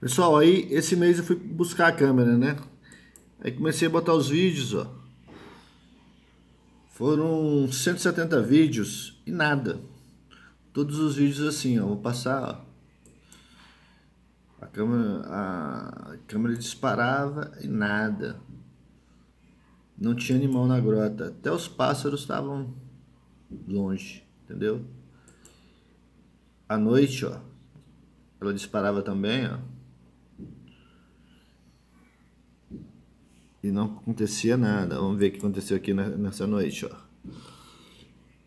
Pessoal, aí esse mês eu fui buscar a câmera, né? Aí comecei a botar os vídeos, ó. Foram 170 vídeos e nada. Todos os vídeos assim, ó. Vou passar, ó. A câmera, a câmera disparava e nada. Não tinha animal na grota. Até os pássaros estavam longe, entendeu? À noite, ó. Ela disparava também, ó. e não acontecia nada. Vamos ver o que aconteceu aqui nessa noite, ó.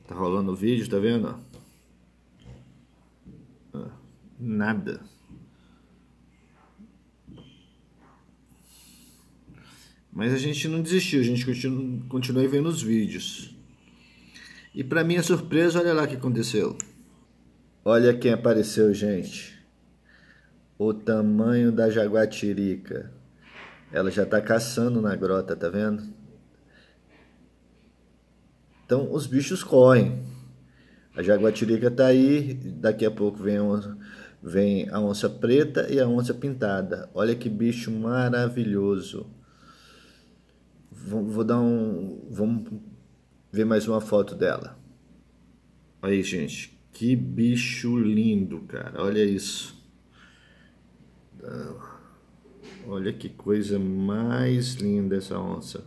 Tá rolando o vídeo, tá vendo? Nada. Mas a gente não desistiu, a gente continuou continuou vendo os vídeos. E para minha surpresa, olha lá o que aconteceu. Olha quem apareceu, gente. O tamanho da jaguatirica. Ela já está caçando na grota, tá vendo? Então os bichos correm. A jaguatirica está aí, daqui a pouco vem, onça, vem a onça preta e a onça pintada. Olha que bicho maravilhoso. Vou, vou dar um, vamos ver mais uma foto dela. Aí, gente, que bicho lindo, cara. Olha isso. Não. Ah. Olha que coisa mais linda essa onça.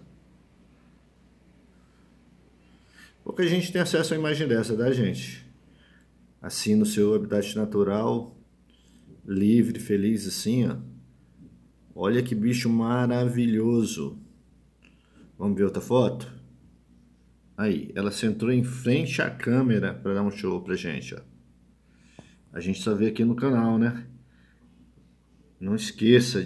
Pouca gente tem acesso à imagem dessa, tá, gente? Assim, no seu habitat natural, livre, feliz, assim, ó. Olha que bicho maravilhoso. Vamos ver outra foto? Aí, ela sentou em frente à câmera para dar um show pra gente, ó. A gente só vê aqui no canal, né? Não esqueça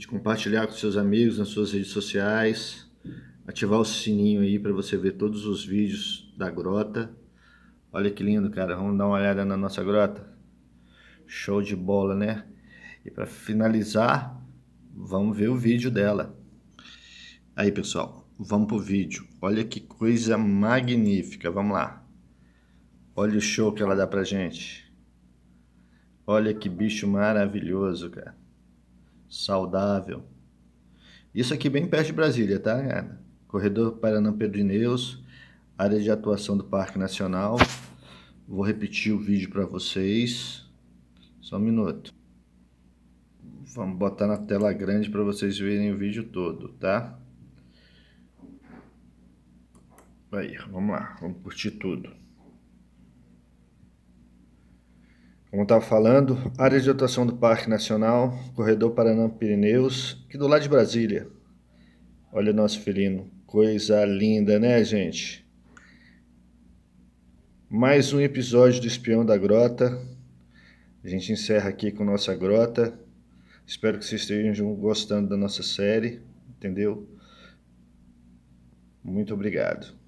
de compartilhar com seus amigos nas suas redes sociais, ativar o sininho aí para você ver todos os vídeos da grota. Olha que lindo, cara. Vamos dar uma olhada na nossa grota. Show de bola, né? E para finalizar, vamos ver o vídeo dela. Aí, pessoal, vamos pro vídeo. Olha que coisa magnífica. Vamos lá. Olha o show que ela dá pra gente. Olha que bicho maravilhoso, cara saudável. Isso aqui bem perto de Brasília, tá, Corredor Paranã-Pedrineus, área de atuação do Parque Nacional. Vou repetir o vídeo para vocês. Só um minuto. Vamos botar na tela grande para vocês verem o vídeo todo, tá? Aí, vamos lá, vamos curtir tudo. Como estava falando, área de atuação do Parque Nacional, Corredor Paraná-Pirineus, aqui do lado de Brasília. Olha o nosso felino, coisa linda, né, gente? Mais um episódio do Espião da Grota. A gente encerra aqui com nossa grota. Espero que vocês estejam gostando da nossa série, entendeu? Muito obrigado.